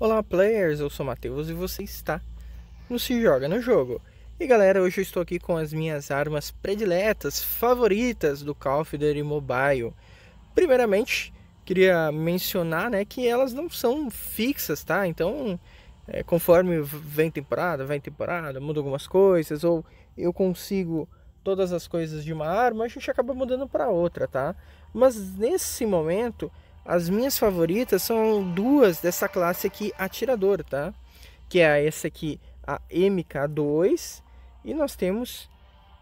Olá players, eu sou Matheus e você está no Se Joga no Jogo. E galera, hoje eu estou aqui com as minhas armas prediletas, favoritas do Call of Duty Mobile. Primeiramente, queria mencionar né, que elas não são fixas, tá? Então, é, conforme vem temporada, vem temporada, muda algumas coisas, ou eu consigo todas as coisas de uma arma, a gente acaba mudando para outra, tá? Mas nesse momento as minhas favoritas são duas dessa classe aqui atirador, tá? Que é essa aqui, a MK2. E nós temos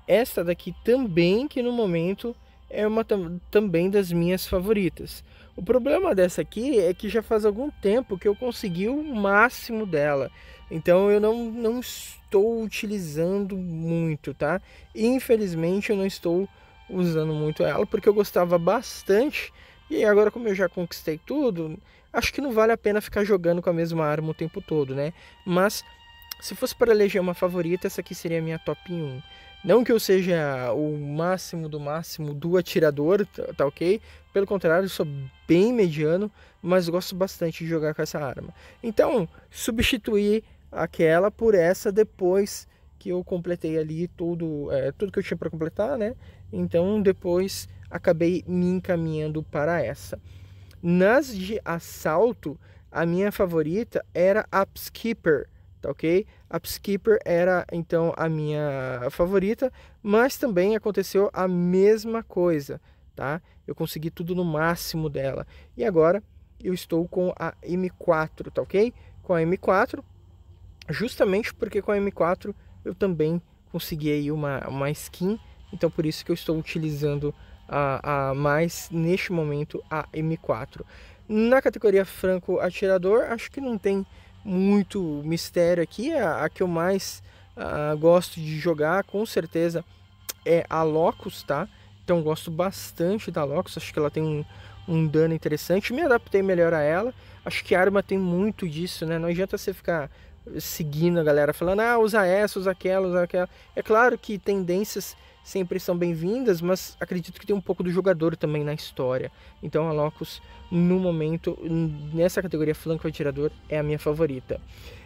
esta daqui também, que no momento é uma também das minhas favoritas. O problema dessa aqui é que já faz algum tempo que eu consegui o máximo dela. Então eu não, não estou utilizando muito, tá? Infelizmente eu não estou usando muito ela porque eu gostava bastante e agora como eu já conquistei tudo, acho que não vale a pena ficar jogando com a mesma arma o tempo todo, né? Mas se fosse para eleger uma favorita, essa aqui seria a minha top 1. Não que eu seja o máximo do máximo do atirador, tá, tá ok? Pelo contrário, sou bem mediano, mas gosto bastante de jogar com essa arma. Então, substituir aquela por essa depois que eu completei ali tudo, é, tudo que eu tinha para completar, né? Então, depois acabei me encaminhando para essa. Nas de assalto, a minha favorita era a Skipper, tá ok? A Skipper era então a minha favorita, mas também aconteceu a mesma coisa, tá? Eu consegui tudo no máximo dela. E agora eu estou com a M4, tá ok? Com a M4, justamente porque com a M4 eu também consegui aí uma, uma skin, então por isso que eu estou utilizando a, a mais neste momento a M4. Na categoria franco atirador, acho que não tem muito mistério aqui. A, a que eu mais a, gosto de jogar, com certeza, é a Locus, tá? Então gosto bastante da Locus, acho que ela tem um, um dano interessante. Me adaptei melhor a ela. Acho que a arma tem muito disso, né? Não adianta você ficar seguindo a galera falando, ah, usa essa, usa aquela, usa aquela. É claro que tendências sempre são bem-vindas, mas acredito que tem um pouco do jogador também na história. Então a Locus, no momento, nessa categoria flanco atirador, é a minha favorita.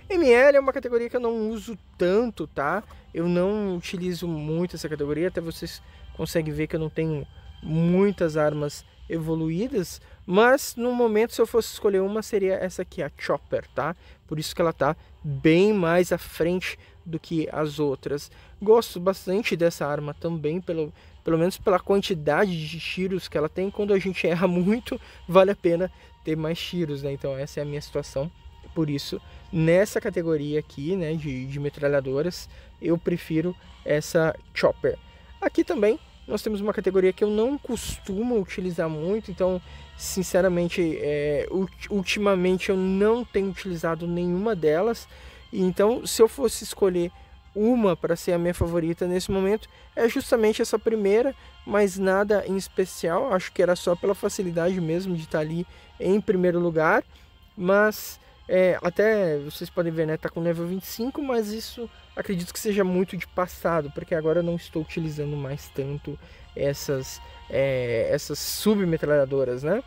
ML é uma categoria que eu não uso tanto, tá? Eu não utilizo muito essa categoria, até vocês conseguem ver que eu não tenho muitas armas evoluídas, mas no momento se eu fosse escolher uma seria essa aqui, a Chopper, tá? Por isso que ela tá bem mais à frente do que as outras. Gosto bastante dessa arma também, pelo, pelo menos pela quantidade de tiros que ela tem. Quando a gente erra muito, vale a pena ter mais tiros, né? Então essa é a minha situação. Por isso, nessa categoria aqui, né, de, de metralhadoras, eu prefiro essa Chopper. Aqui também nós temos uma categoria que eu não costumo utilizar muito, então, sinceramente, é, ultimamente eu não tenho utilizado nenhuma delas. Então, se eu fosse escolher uma para ser a minha favorita nesse momento, é justamente essa primeira, mas nada em especial. Acho que era só pela facilidade mesmo de estar tá ali em primeiro lugar. Mas é, até vocês podem ver, né? Tá com level 25, mas isso acredito que seja muito de passado, porque agora eu não estou utilizando mais tanto essas, é, essas submetralhadoras, né?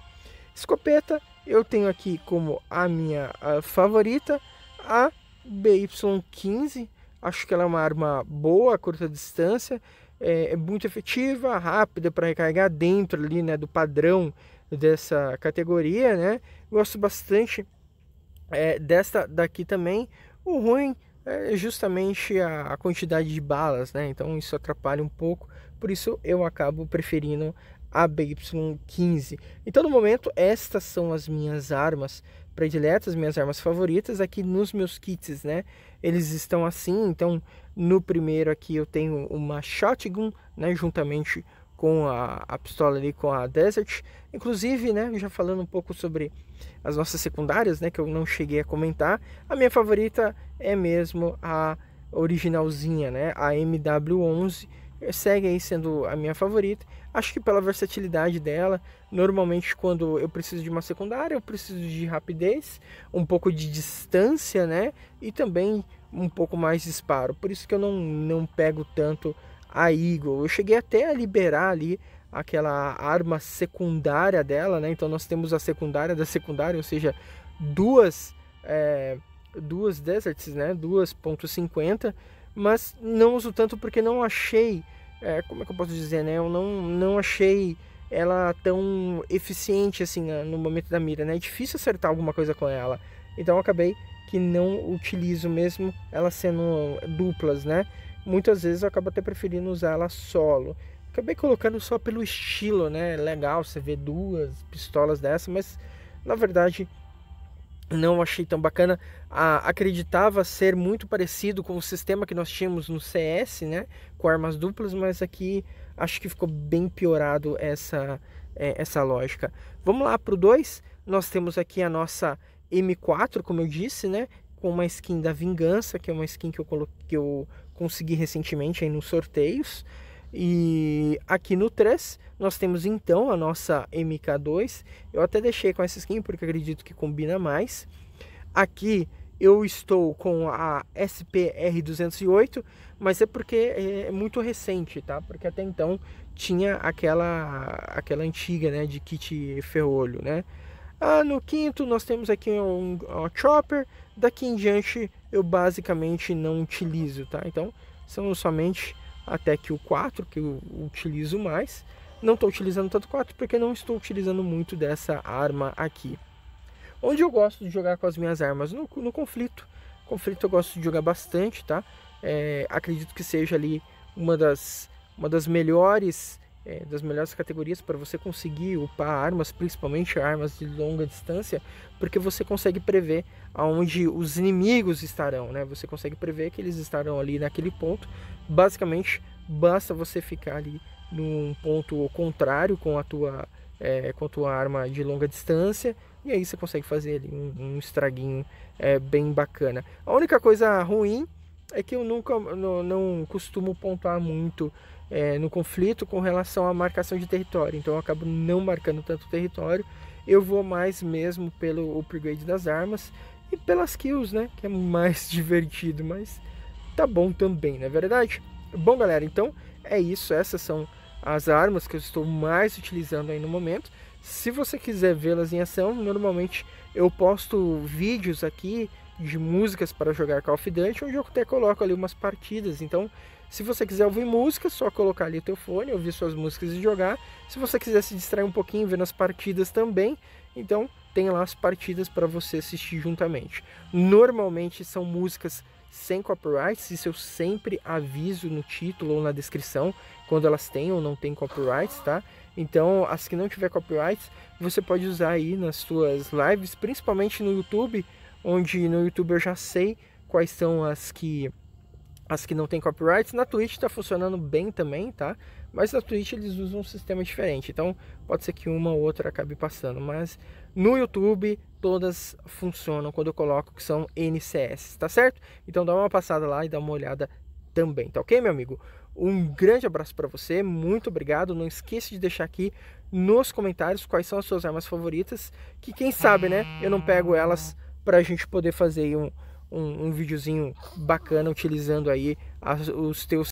Escopeta eu tenho aqui como a minha a favorita, a BY-15, acho que ela é uma arma boa a curta distância, é, é muito efetiva, rápida para recarregar dentro ali, né, do padrão dessa categoria, né? Gosto bastante é, desta daqui também. O ruim é justamente a, a, quantidade de balas, né? Então isso atrapalha um pouco, por isso eu acabo preferindo a BY-15. Então no momento estas são as minhas armas prediletas, minhas armas favoritas. Aqui é nos meus kits, né, eles estão assim. Então, no primeiro aqui eu tenho uma shotgun, né, juntamente com a, a pistola ali com a Desert. Inclusive, né, já falando um pouco sobre as nossas secundárias, né, que eu não cheguei a comentar. A minha favorita é mesmo a originalzinha, né, a MW11 segue aí sendo a minha favorita. Acho que pela versatilidade dela, normalmente quando eu preciso de uma secundária, eu preciso de rapidez, um pouco de distância, né? E também um pouco mais de disparo. Por isso que eu não, não pego tanto a Eagle. Eu cheguei até a liberar ali aquela arma secundária dela, né? Então nós temos a secundária da secundária, ou seja, duas é, duas deserts, né? 2.50, mas não uso tanto porque não achei é, como é que eu posso dizer, né? Eu não, não achei ela tão eficiente assim no momento da mira, né? É difícil acertar alguma coisa com ela. Então eu acabei que não utilizo mesmo ela sendo duplas, né? Muitas vezes eu acabo até preferindo usar ela solo. Acabei colocando só pelo estilo, né? Legal você ver duas pistolas dessa, mas na verdade não achei tão bacana. Ah, acreditava ser muito parecido com o sistema que nós tínhamos no CS, né? Com armas duplas, mas aqui acho que ficou bem piorado essa, é, essa lógica. Vamos lá para o 2. Nós temos aqui a nossa M4, como eu disse, né? Com uma skin da Vingança, que é uma skin que eu, coloquei, que eu consegui recentemente aí nos sorteios. E aqui no 3 nós temos então a nossa MK2. Eu até deixei com essa skin porque acredito que combina mais. Aqui eu estou com a SPR208, mas é porque é, é muito recente, tá? Porque até então tinha aquela aquela antiga, né, de kit ferrolho, né? Ah, no quinto nós temos aqui um, um chopper, daqui em diante eu basicamente não utilizo, tá? Então são somente até que o 4, que eu utilizo mais. Não estou utilizando tanto 4 porque não estou utilizando muito dessa arma aqui. Onde eu gosto de jogar com as minhas armas? No, no conflito. Conflito eu gosto de jogar bastante, tá? É, acredito que seja ali uma das, uma das melhores é, das melhores categorias para você conseguir upar armas, principalmente armas de longa distância, porque você consegue prever aonde os inimigos estarão, né? Você consegue prever que eles estarão ali naquele ponto. Basicamente, basta você ficar ali num ponto contrário com a tua é, com a tua arma de longa distância e aí você consegue fazer ali um, um estraguinho é, bem bacana. A única coisa ruim é que eu nunca não, não costumo pontuar muito é, no conflito com relação à marcação de território, então eu acabo não marcando tanto território. Eu vou mais mesmo pelo upgrade das armas e pelas kills, né? Que é mais divertido, mas tá bom também, não é verdade? Bom, galera, então é isso. Essas são as armas que eu estou mais utilizando aí no momento. Se você quiser vê-las em ação, normalmente eu posto vídeos aqui de músicas para jogar Call of Duty, onde eu até coloco ali umas partidas. Então, se você quiser ouvir música, só colocar ali o teu fone, ouvir suas músicas e jogar. Se você quiser se distrair um pouquinho vendo as partidas também, então tem lá as partidas para você assistir juntamente. Normalmente são músicas sem copyrights, isso eu sempre aviso no título ou na descrição quando elas têm ou não têm copyrights, tá? Então, as que não tiver copyrights, você pode usar aí nas suas lives, principalmente no YouTube, onde no YouTube eu já sei quais são as que as que não tem copyrights. Na Twitch está funcionando bem também, tá? Mas na Twitch eles usam um sistema diferente, então pode ser que uma ou outra acabe passando, mas no YouTube todas funcionam quando eu coloco que são NCS, tá certo? Então dá uma passada lá e dá uma olhada também, tá ok, meu amigo? Um grande abraço para você, muito obrigado. Não esqueça de deixar aqui nos comentários quais são as suas armas favoritas, que quem sabe, né? Eu não pego elas para a gente poder fazer um, um, um videozinho bacana utilizando aí as, os teus